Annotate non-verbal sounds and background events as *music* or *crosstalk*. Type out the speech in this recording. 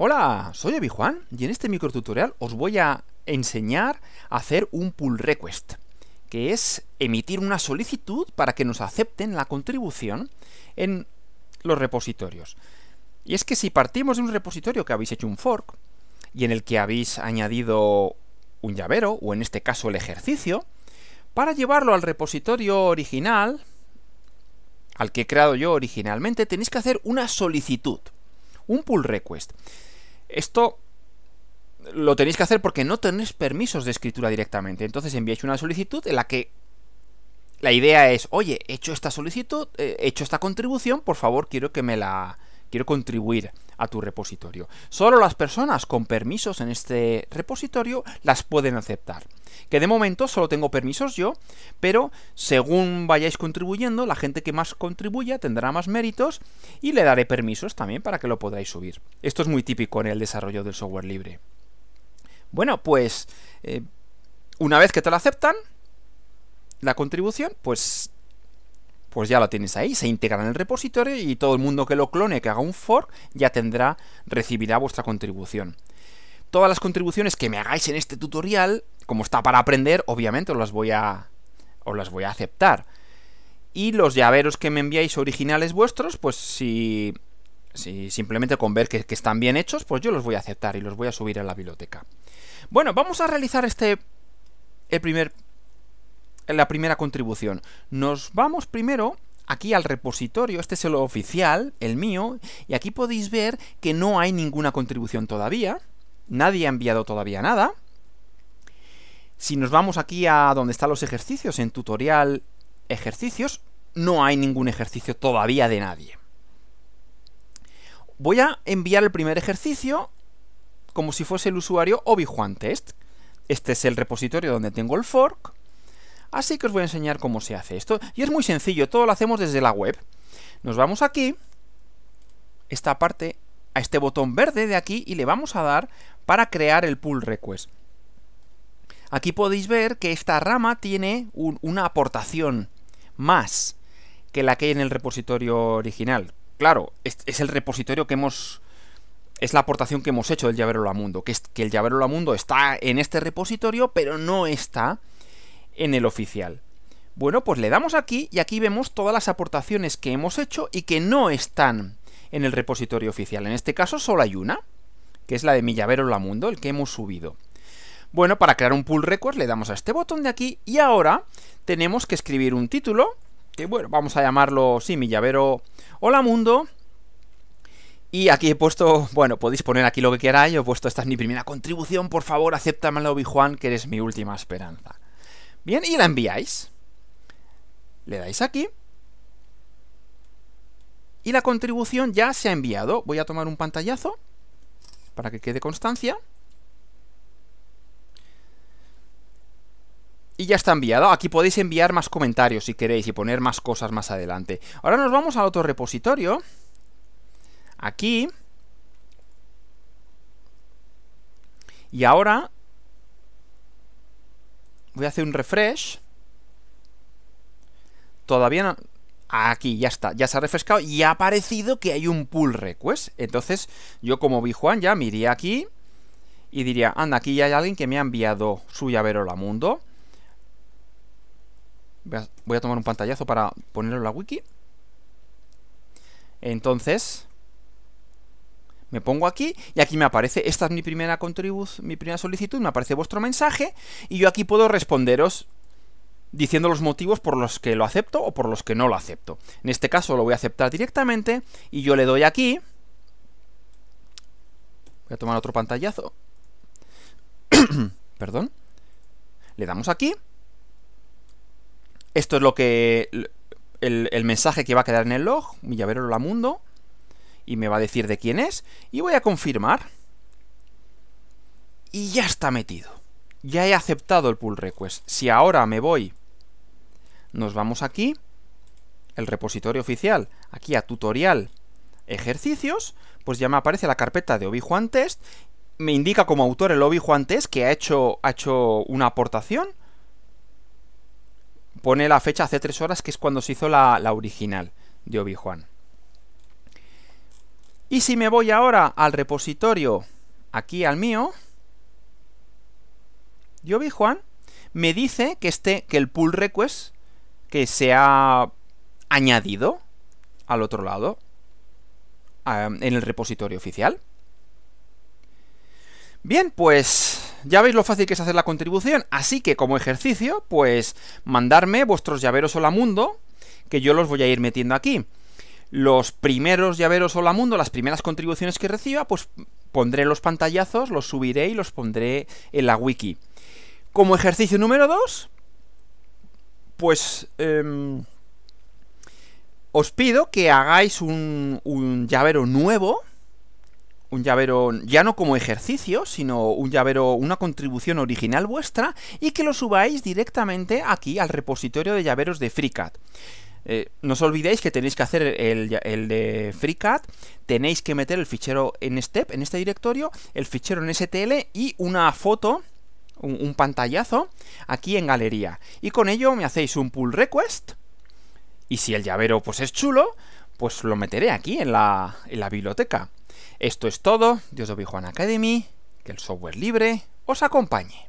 Hola, soy Juan y en este microtutorial os voy a enseñar a hacer un pull request, que es emitir una solicitud para que nos acepten la contribución en los repositorios. Y es que si partimos de un repositorio que habéis hecho un fork y en el que habéis añadido un llavero, o en este caso el ejercicio, para llevarlo al repositorio original, al que he creado yo originalmente, tenéis que hacer una solicitud, un pull request. Esto lo tenéis que hacer porque no tenéis permisos de escritura directamente. Entonces enviáis una solicitud en la que la idea es, oye, he hecho esta solicitud, eh, he hecho esta contribución, por favor quiero que me la, quiero contribuir a tu repositorio. Solo las personas con permisos en este repositorio las pueden aceptar. Que de momento solo tengo permisos yo, pero según vayáis contribuyendo, la gente que más contribuya tendrá más méritos y le daré permisos también para que lo podáis subir. Esto es muy típico en el desarrollo del software libre. Bueno, pues eh, una vez que te lo aceptan, la contribución, pues pues ya lo tienes ahí, se integra en el repositorio y todo el mundo que lo clone, que haga un fork, ya tendrá, recibirá vuestra contribución. Todas las contribuciones que me hagáis en este tutorial, como está para aprender, obviamente os las voy a, las voy a aceptar. Y los llaveros que me enviáis originales vuestros, pues si, si simplemente con ver que, que están bien hechos, pues yo los voy a aceptar y los voy a subir a la biblioteca. Bueno, vamos a realizar este el primer la primera contribución. Nos vamos primero aquí al repositorio, este es el oficial, el mío, y aquí podéis ver que no hay ninguna contribución todavía, nadie ha enviado todavía nada. Si nos vamos aquí a donde están los ejercicios, en tutorial ejercicios, no hay ningún ejercicio todavía de nadie. Voy a enviar el primer ejercicio como si fuese el usuario obi Test. Este es el repositorio donde tengo el fork. Así que os voy a enseñar cómo se hace esto. Y es muy sencillo, todo lo hacemos desde la web. Nos vamos aquí, esta parte, a este botón verde de aquí y le vamos a dar para crear el pull request. Aquí podéis ver que esta rama tiene una aportación más que la que hay en el repositorio original. Claro, es, el repositorio que hemos... Es la aportación que hemos hecho del llavero mundo que, es, que el llavero mundo está en este repositorio, pero no está en el oficial. Bueno, pues le damos aquí y aquí vemos todas las aportaciones que hemos hecho y que no están en el repositorio oficial. En este caso solo hay una, que es la de mi llavero mundo el que hemos subido. Bueno, para crear un pull record le damos a este botón de aquí y ahora tenemos que escribir un título, que bueno, vamos a llamarlo, sí, mi Hola Mundo. Y aquí he puesto, bueno, podéis poner aquí lo que queráis, he puesto esta es mi primera contribución, por favor, acéptamelo, Obi-Juan, que eres mi última esperanza. Bien, y la enviáis. Le dais aquí. Y la contribución ya se ha enviado. Voy a tomar un pantallazo para que quede constancia. Y ya está enviado. Aquí podéis enviar más comentarios si queréis y poner más cosas más adelante. Ahora nos vamos al otro repositorio. Aquí. Y ahora Voy a hacer un refresh. Todavía no... Aquí, ya está, ya se ha refrescado y ha aparecido que hay un pull request. Entonces, yo como vi Juan ya me iría aquí y diría, anda, aquí ya hay alguien que me ha enviado su llavero la mundo. voy a tomar un pantallazo para ponerlo en la wiki. Entonces, me pongo aquí y aquí me aparece, esta es mi primera contribución, mi primera solicitud, me aparece vuestro mensaje y yo aquí puedo responderos diciendo los motivos por los que lo acepto o por los que no lo acepto. En este caso lo voy a aceptar directamente y yo le doy aquí. Voy a tomar otro pantallazo. *coughs* Perdón. Le damos aquí. Esto es lo que el, mensaje que va a quedar en el log, mi llavero la mundo y me va a decir de quién es y voy a confirmar. Y ya está metido. Ya he aceptado el pull request. Si ahora me voy, nos vamos aquí, el repositorio oficial, aquí a tutorial, ejercicios, pues ya me aparece la carpeta de Obi-Juan Test, me indica como autor el Obi-Juan Test que ha hecho, ha hecho una aportación, pone la fecha hace tres horas, que es cuando se hizo la, la original de Obi-Juan. Y si me voy ahora al repositorio, aquí al mío, yo vi Juan, me dice que, este, que el pull request que se ha añadido al otro lado, en el repositorio oficial. Bien, pues ya veis lo fácil que es hacer la contribución, así que como ejercicio, pues mandarme vuestros llaveros Hola Mundo, que yo los voy a ir metiendo aquí los primeros llaveros Hola Mundo, las primeras contribuciones que reciba, pues pondré los pantallazos, los subiré y los pondré en la wiki. Como ejercicio número 2, pues em, os pido que hagáis un, un llavero nuevo, un llavero ya no como ejercicio, sino un llavero, una contribución original vuestra, y que lo subáis directamente aquí al repositorio de llaveros de FreeCAD. Eh, no os olvidéis que tenéis que hacer el, de FreeCAD, tenéis que meter el fichero en Step, en este directorio, el fichero en STL y una foto, un, pantallazo, aquí en galería. Y con ello me hacéis un pull request. Y si el llavero pues es chulo, pues lo meteré aquí en la, en la biblioteca. Esto es todo, Dios de Juan Academy, que el software libre os acompañe.